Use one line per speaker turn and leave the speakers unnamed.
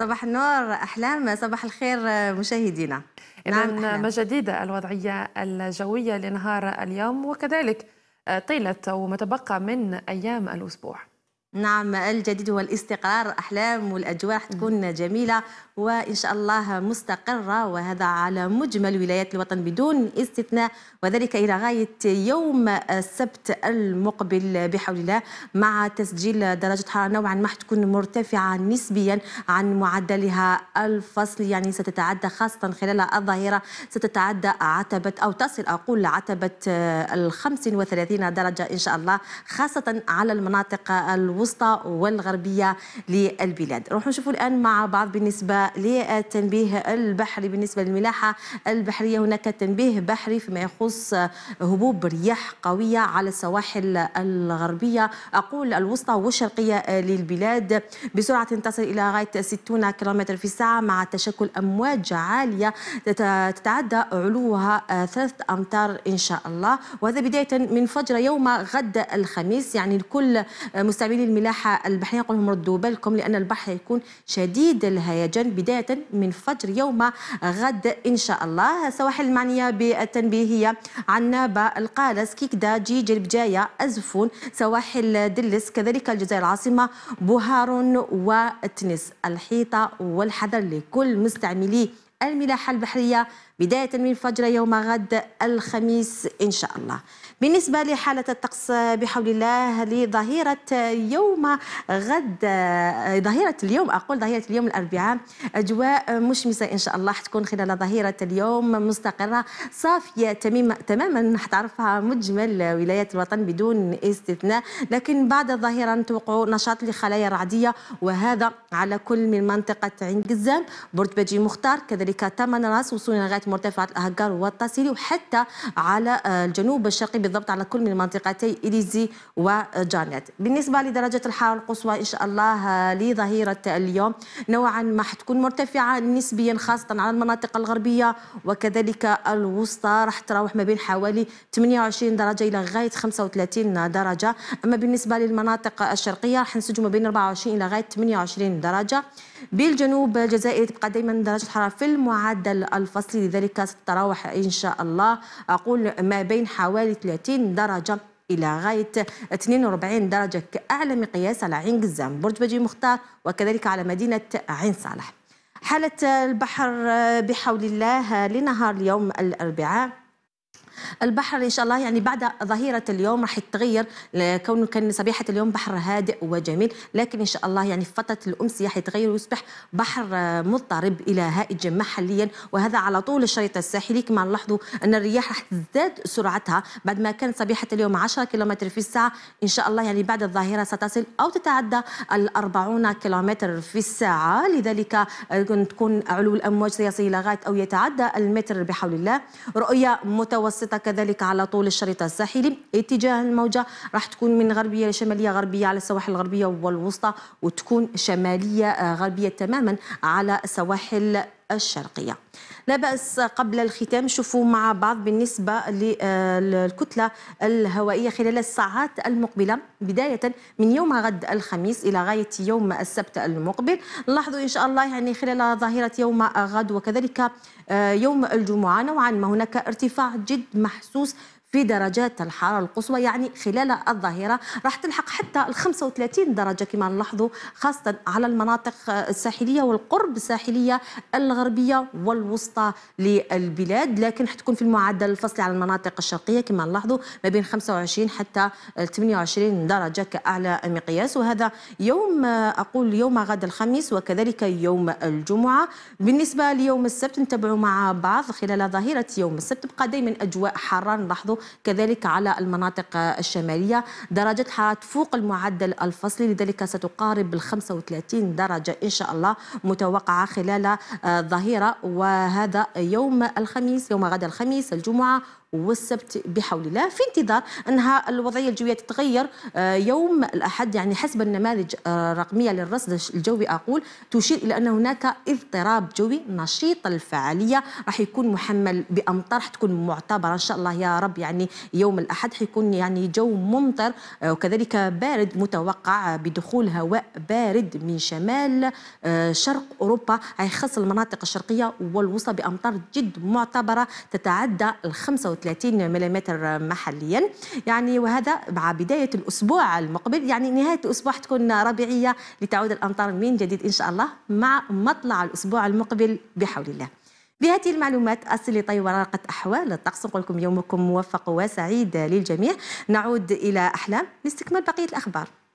صباح النور احلام صباح الخير آه، مشاهدينا نعم ما جديده الوضعيه الجويه لنهار اليوم وكذلك آه، طيله وما تبقى من ايام الاسبوع نعم الجديد هو الاستقرار أحلام والأجواء تكون جميلة وإن شاء الله مستقرة وهذا على مجمل ولايات الوطن بدون استثناء وذلك إلى غاية يوم السبت المقبل بحول الله مع تسجيل درجة حرارة نوعا ما تكون مرتفعة نسبيا عن معدلها الفصلي يعني ستتعدى خاصة خلال الظهيرة ستتعدى عتبة أو تصل أقول عتبة ال 35 درجة إن شاء الله خاصة على المناطق الوطنية الوسطى والغربية للبلاد نروح نشوفوا الآن مع بعض بالنسبة للتنبيه البحري بالنسبة للملاحة البحرية هناك تنبيه بحري فيما يخص هبوب رياح قوية على السواحل الغربية أقول الوسطى والشرقية للبلاد بسرعة تصل إلى غاية 60 كم في الساعة مع تشكل أمواج عالية تتعدى علوها ثلاث أمتار إن شاء الله وهذا بداية من فجر يوم غد الخميس يعني لكل مستعملي الملاحه البحريه نقول لهم ردوا بالكم لان البحر يكون شديد الهيجان بدايه من فجر يوم غد ان شاء الله السواحل المعنيه بالتنبيهية عنابه القالس كيكدا جيجل بجايه ازفون سواحل دلس كذلك الجزائر العاصمه بوهارون وتنس الحيطه والحذر لكل مستعملي الملاحة البحرية بداية من فجر يوم غد الخميس إن شاء الله بالنسبة لحالة الطقس بحول الله لظهيرة يوم غد ظهيرة اليوم أقول ظهيرة اليوم الأربعاء أجواء مشمسة إن شاء الله حتكون خلال ظهيرة اليوم مستقرة صافية تماما حتعرفها مجمل ولايات الوطن بدون استثناء لكن بعد الظهيرة نتوقع نشاط لخلايا رعدية وهذا على كل من منطقة عين قزام بجي مختار كذلك ذلك تم راس وصولا لغايه مرتفعات الاهجار والتاسيلي وحتى على آه، الجنوب الشرقي بالضبط على كل من منطقتي اليزي وجانيت بالنسبه لدرجه الحراره القصوى ان شاء الله آه، لظهيره اليوم نوعا ما حتكون مرتفعه نسبيا خاصه على المناطق الغربيه وكذلك الوسطى راح تراوح ما بين حوالي 28 درجه الى غايه 35 درجه اما بالنسبه للمناطق الشرقيه راح نسجل ما بين 24 الى غايه 28 درجه بالجنوب الجزائري تبقى دائما درجه الحراره في المعدل الفصلي لذلك ستتراوح ان شاء الله اقول ما بين حوالي 30 درجه الى غايه 42 درجه كاعلى مقياس على عين قزام برج بجي مختار وكذلك على مدينه عين صالح حاله البحر بحول الله لنهار اليوم الاربعاء البحر ان شاء الله يعني بعد ظهيره اليوم راح يتغير كونه كان صبيحه اليوم بحر هادئ وجميل لكن ان شاء الله يعني في فتره الامسيه حيتغير ويصبح بحر مضطرب الى هائج محليا وهذا على طول الشريط الساحلي كما نلاحظوا ان الرياح راح تزداد سرعتها بعد ما كانت صبيحه اليوم 10 كيلومتر في الساعه ان شاء الله يعني بعد الظهيره ستصل او تتعدى ال 40 كيلومتر في الساعه لذلك تكون علو الامواج سيصل لغايه او يتعدى المتر بحول الله رؤيه متوسطه السلطة كذلك على طول الشريط الساحلي اتجاه الموجة راح تكون من غربية لشمالية غربية على السواحل الغربية والوسطى وتكون شمالية آه، غربية تماما على سواحل الشرقية لا بأس قبل الختام شوفوا مع بعض بالنسبة للكتلة آه، الهوائية خلال الساعات المقبلة بداية من يوم غد الخميس إلى غاية يوم السبت المقبل لاحظوا إن شاء الله يعني خلال ظاهرة يوم غد وكذلك آه، يوم الجمعة نوعا ما هناك ارتفاع جد محسوس في درجات الحرارة القصوى يعني خلال الظهيرة راح تلحق حتى ال 35 درجة كما نلاحظوا خاصة على المناطق آه، الساحلية والقرب الساحلية الغربية والوسطى للبلاد لكن حتكون في المعدل الفصلي على المناطق الشرقية كما نلاحظوا ما بين 25 حتى 28 درجة كأعلى مقياس وهذا يوم آه، أقول يوم غد الخميس وكذلك يوم الجمعة بالنسبة ليوم السبت نتابعوا مع بعض خلال ظهيرة يوم السبت تبقى دائما أجواء حارة نلاحظوا كذلك على المناطق الشمالية درجة الحرارة فوق المعدل الفصلي لذلك ستقارب ال 35 درجة إن شاء الله متوقعة خلال الظهيرة آه، وهذا يوم الخميس يوم غدا الخميس الجمعة والسبت بحول الله في انتظار انها الوضعيه الجويه تتغير آه، يوم الاحد يعني حسب النماذج آه، الرقميه للرصد الجوي اقول تشير الى ان هناك اضطراب جوي نشيط الفعاليه راح يكون محمل بامطار تكون معتبره ان شاء الله يا رب يعني يوم الاحد حيكون يعني جو ممطر آه، وكذلك بارد متوقع بدخول هواء بارد من شمال شرق اوروبا حيخص المناطق الشرقيه والوسطى بامطار جد معتبره تتعدى ال 35 35 ملم محليا يعني وهذا مع بداية الأسبوع المقبل يعني نهاية الأسبوع تكون ربيعية لتعود الأمطار من جديد إن شاء الله مع مطلع الأسبوع المقبل بحول الله بهذه المعلومات أصل لطي ورقة أحوال الطقس نقول لكم يومكم موفق وسعيد للجميع نعود إلى أحلام لاستكمال بقية الأخبار